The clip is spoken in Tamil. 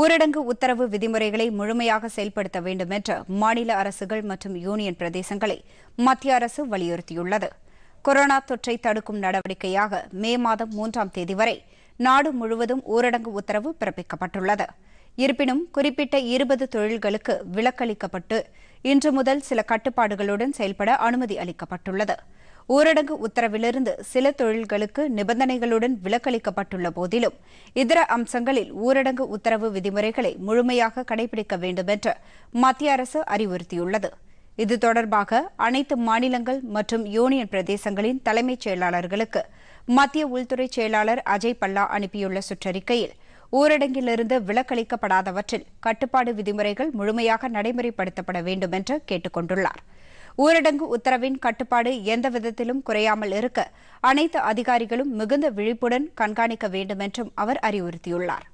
ஊரடங்கு உத்தரவு விதிமுறைகளை முழுமையாக செயல்படுத்த வேண்டும் என்று மாநில அரசுகள் மற்றும் யூனியன் பிரதேசங்களை மத்திய அரசு வலியுறுத்தியுள்ளது கொரோனா தொற்றை தடுக்கும் நடவடிக்கையாக மே மாதம் மூன்றாம் தேதி வரை நாடு முழுவதும் ஊரடங்கு உத்தரவு பிறப்பிக்கப்பட்டுள்ளது இருப்பினும் குறிப்பிட்ட இருபது தொழில்களுக்கு விலக்களிக்கப்பட்டு இன்று முதல் சில கட்டுப்பாடுகளுடன் செயல்பட அனுமதி அளிக்கப்பட்டுள்ளது ஊரடங்கு உத்தரவிலிருந்து சில தொழில்களுக்கு நிபந்தனைகளுடன் விலக்களிக்கப்பட்டுள்ள போதிலும் இதர அம்சங்களில் ஊரடங்கு உத்தரவு விதிமுறைகளை முழுமையாக கடைபிடிக்க வேண்டும் என்று மத்திய அரசு அறிவுறுத்தியுள்ளது இது தொடர்பாக அனைத்து மாநிலங்கள் மற்றும் யூனியன் பிரதேசங்களின் தலைமைச் செயலாளர்களுக்கு மத்திய உள்துறை செயலாளர் அஜய் பல்லா அனுப்பியுள்ள சுற்றறிக்கையில் ஊரடங்கிலிருந்து விலக்களிக்கப்படாதவற்றில் கட்டுப்பாடு விதிமுறைகள் முழுமையாக நடைமுறைப்படுத்தப்பட வேண்டும் என்று கேட்டுக் கொண்டுள்ளாா் ஊரடங்கு உத்தரவின் கட்டுப்பாடு எந்த விதத்திலும் குறையாமல் இருக்க அனைத்து அதிகாரிகளும் மிகுந்த விழிப்புடன் கண்காணிக்க வேண்டும் என்றும் அவர் அறிவுறுத்தியுள்ளாா்